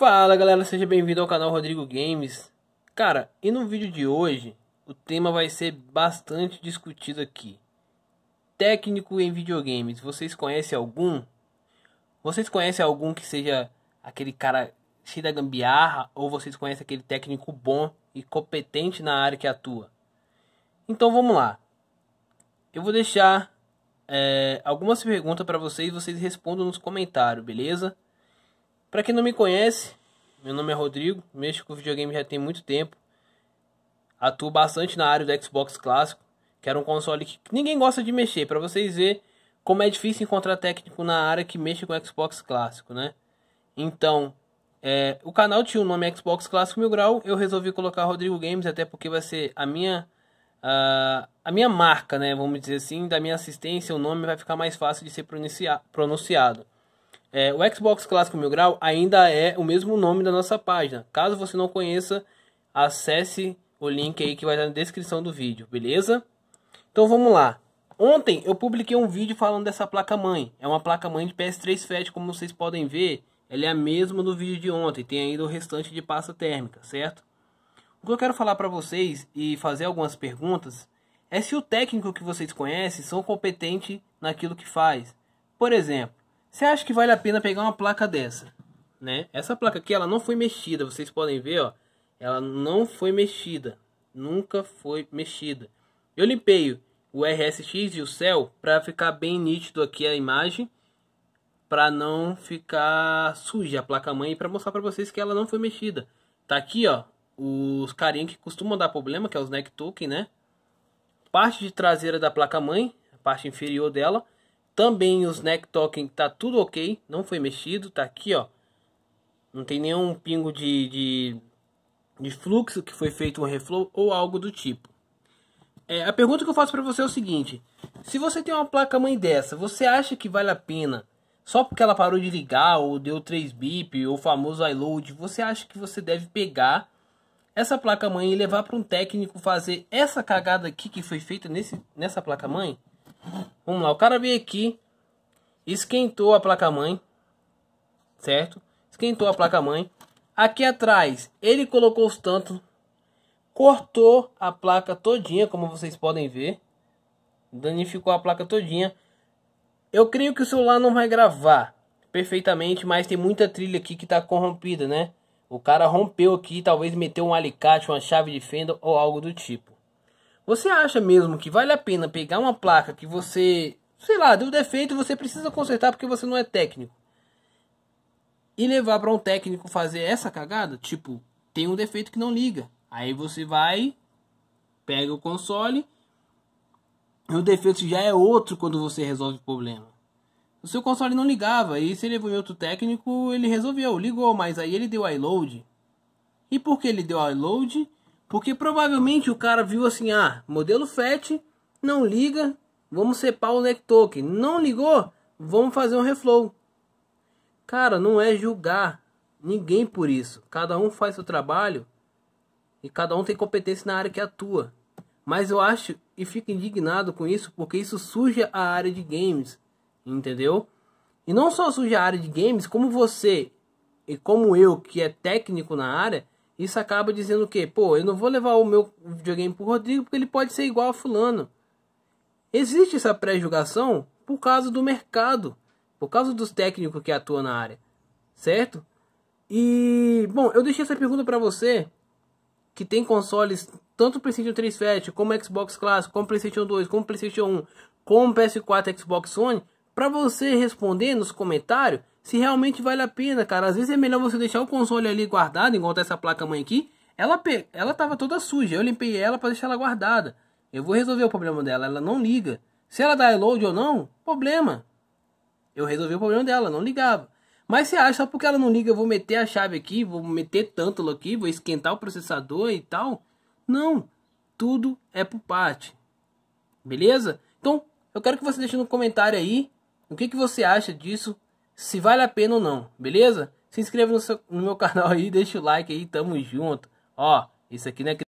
Fala galera, seja bem-vindo ao canal Rodrigo Games. Cara, e no vídeo de hoje o tema vai ser bastante discutido aqui. Técnico em videogames, vocês conhecem algum? Vocês conhecem algum que seja aquele cara cheio da gambiarra ou vocês conhecem aquele técnico bom e competente na área que atua? Então vamos lá. Eu vou deixar é, algumas perguntas para vocês, vocês respondam nos comentários, beleza? Para quem não me conhece, meu nome é Rodrigo, mexo com videogame já tem muito tempo. Atuo bastante na área do Xbox clássico, que era um console que ninguém gosta de mexer, para vocês ver como é difícil encontrar técnico na área que mexe com Xbox clássico, né? Então, é, o canal tinha o nome Xbox Clássico Mil Grau, eu resolvi colocar Rodrigo Games, até porque vai ser a minha, a minha marca, né? Vamos dizer assim, da minha assistência, o nome vai ficar mais fácil de ser pronunciado. É, o Xbox Clássico Mil Grau ainda é o mesmo nome da nossa página. Caso você não conheça, acesse o link aí que vai estar na descrição do vídeo, beleza? Então vamos lá. Ontem eu publiquei um vídeo falando dessa placa-mãe. É uma placa-mãe de PS3 Fed, como vocês podem ver. Ela é a mesma do vídeo de ontem, tem ainda o restante de pasta térmica, certo? O que eu quero falar para vocês e fazer algumas perguntas é se o técnico que vocês conhecem são competentes naquilo que faz. Por exemplo, você acha que vale a pena pegar uma placa dessa? Né? Essa placa aqui, ela não foi mexida. Vocês podem ver, ó. Ela não foi mexida. Nunca foi mexida. Eu limpei o RSX e o céu para ficar bem nítido aqui a imagem. Para não ficar suja a placa-mãe. para mostrar para vocês que ela não foi mexida. Tá aqui, ó. Os carinhas que costumam dar problema, que é os neck token, né? Parte de traseira da placa-mãe. A parte inferior dela também os neck token tá tudo ok, não foi mexido, tá aqui ó. Não tem nenhum pingo de, de, de fluxo que foi feito um reflow ou algo do tipo. É, a pergunta que eu faço para você é o seguinte: se você tem uma placa mãe dessa, você acha que vale a pena só porque ela parou de ligar ou deu 3 bip ou famoso iLoad, você acha que você deve pegar essa placa mãe e levar para um técnico fazer essa cagada aqui que foi feita nesse, nessa placa mãe? Vamos lá, o cara veio aqui, esquentou a placa-mãe, certo? Esquentou a placa-mãe. Aqui atrás, ele colocou os tantos, cortou a placa todinha, como vocês podem ver. Danificou a placa todinha. Eu creio que o celular não vai gravar perfeitamente, mas tem muita trilha aqui que está corrompida, né? O cara rompeu aqui, talvez meteu um alicate, uma chave de fenda ou algo do tipo. Você acha mesmo que vale a pena pegar uma placa que você, sei lá, deu defeito e você precisa consertar porque você não é técnico? E levar para um técnico fazer essa cagada? Tipo, tem um defeito que não liga. Aí você vai, pega o console e o defeito já é outro quando você resolve o problema. O seu console não ligava, e se ele levou em outro técnico, ele resolveu, ligou, mas aí ele deu iLoad. E por que ele deu iLoad, porque provavelmente o cara viu assim, ah, modelo FET, não liga, vamos separar o neck token. Não ligou, vamos fazer um reflow. Cara, não é julgar ninguém por isso. Cada um faz seu trabalho e cada um tem competência na área que atua. Mas eu acho e fico indignado com isso porque isso suja a área de games, entendeu? E não só suja a área de games, como você e como eu que é técnico na área, isso acaba dizendo o quê? Pô, eu não vou levar o meu videogame pro Rodrigo porque ele pode ser igual a fulano. Existe essa pré-julgação por causa do mercado, por causa dos técnicos que atuam na área, certo? E, bom, eu deixei essa pergunta para você que tem consoles tanto PlayStation 3 Fat, como Xbox Classic como PlayStation 2, como PlayStation 1, como PS4, Xbox One, para você responder nos comentários se realmente vale a pena, cara. Às vezes é melhor você deixar o console ali guardado, igual tá essa placa-mãe aqui. Ela, ela tava toda suja, eu limpei ela para deixar ela guardada. Eu vou resolver o problema dela, ela não liga. Se ela dá load ou não, problema. Eu resolvi o problema dela, não ligava. Mas você acha, só porque ela não liga, eu vou meter a chave aqui, vou meter tanto aqui, vou esquentar o processador e tal? Não, tudo é por parte. Beleza? Então, eu quero que você deixe no comentário aí o que, que você acha disso, se vale a pena ou não, beleza? Se inscreva no, seu, no meu canal aí, deixa o like aí, tamo junto. Ó, isso aqui não é